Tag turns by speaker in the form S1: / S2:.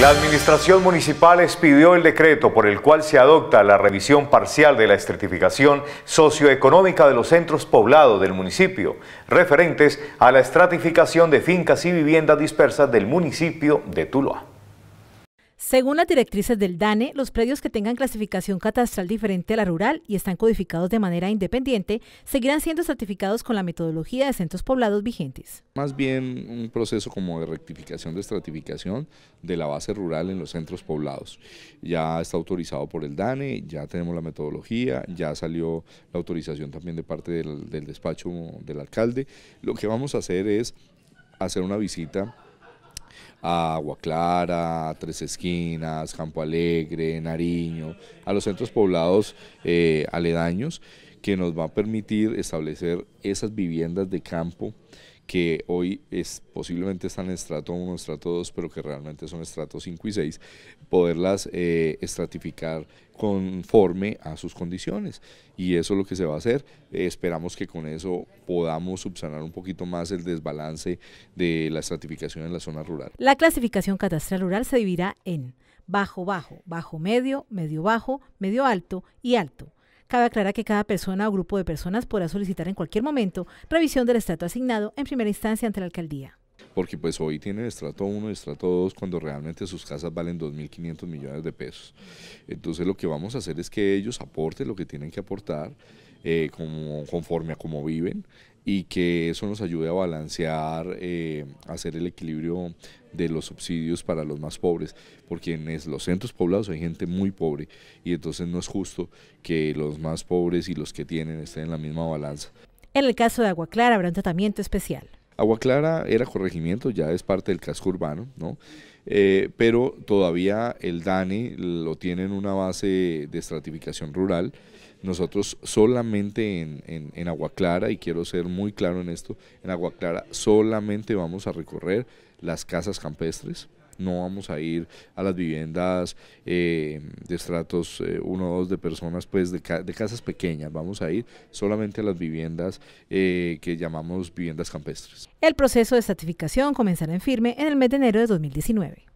S1: La Administración Municipal expidió el decreto por el cual se adopta la revisión parcial de la estratificación socioeconómica de los centros poblados del municipio, referentes a la estratificación de fincas y viviendas dispersas del municipio de Tuluá.
S2: Según las directrices del DANE, los predios que tengan clasificación catastral diferente a la rural y están codificados de manera independiente seguirán siendo certificados con la metodología de centros poblados vigentes.
S3: Más bien un proceso como de rectificación de estratificación de la base rural en los centros poblados. Ya está autorizado por el DANE, ya tenemos la metodología, ya salió la autorización también de parte del despacho del alcalde. Lo que vamos a hacer es hacer una visita a Agua Clara, Tres Esquinas, Campo Alegre, Nariño, a los centros poblados eh, aledaños, que nos va a permitir establecer esas viviendas de campo que hoy es, posiblemente están en estrato 1, estrato 2, pero que realmente son estrato 5 y 6, poderlas eh, estratificar conforme a sus condiciones. Y eso es lo que se va a hacer. Eh, esperamos que con eso podamos subsanar un poquito más el desbalance de la estratificación en la zona rural.
S2: La clasificación catastral rural se dividirá en bajo, bajo, bajo medio, medio bajo, medio alto y alto Cabe aclarar que cada persona o grupo de personas podrá solicitar en cualquier momento revisión del estrato asignado en primera instancia ante la alcaldía
S3: porque pues hoy tienen estrato 1 y estrato 2 cuando realmente sus casas valen 2.500 millones de pesos. Entonces lo que vamos a hacer es que ellos aporten lo que tienen que aportar eh, conforme a cómo viven y que eso nos ayude a balancear, eh, hacer el equilibrio de los subsidios para los más pobres, porque en los centros poblados hay gente muy pobre y entonces no es justo que los más pobres y los que tienen estén en la misma balanza.
S2: En el caso de Agua Clara habrá un tratamiento especial.
S3: Agua Clara era corregimiento, ya es parte del casco urbano, ¿no? Eh, pero todavía el DANE lo tiene en una base de estratificación rural nosotros solamente en, en, Agua Clara, y quiero ser muy claro en esto, en Agua Clara solamente vamos a recorrer las casas campestres, no vamos a ir a las viviendas eh, de estratos 1 eh, o 2 de personas, pues de, casas pequeñas, vamos a ir solamente a las viviendas eh, que llamamos viviendas campestres.
S2: El proceso de estratificación comenzará en firme en el mes de enero de 2019.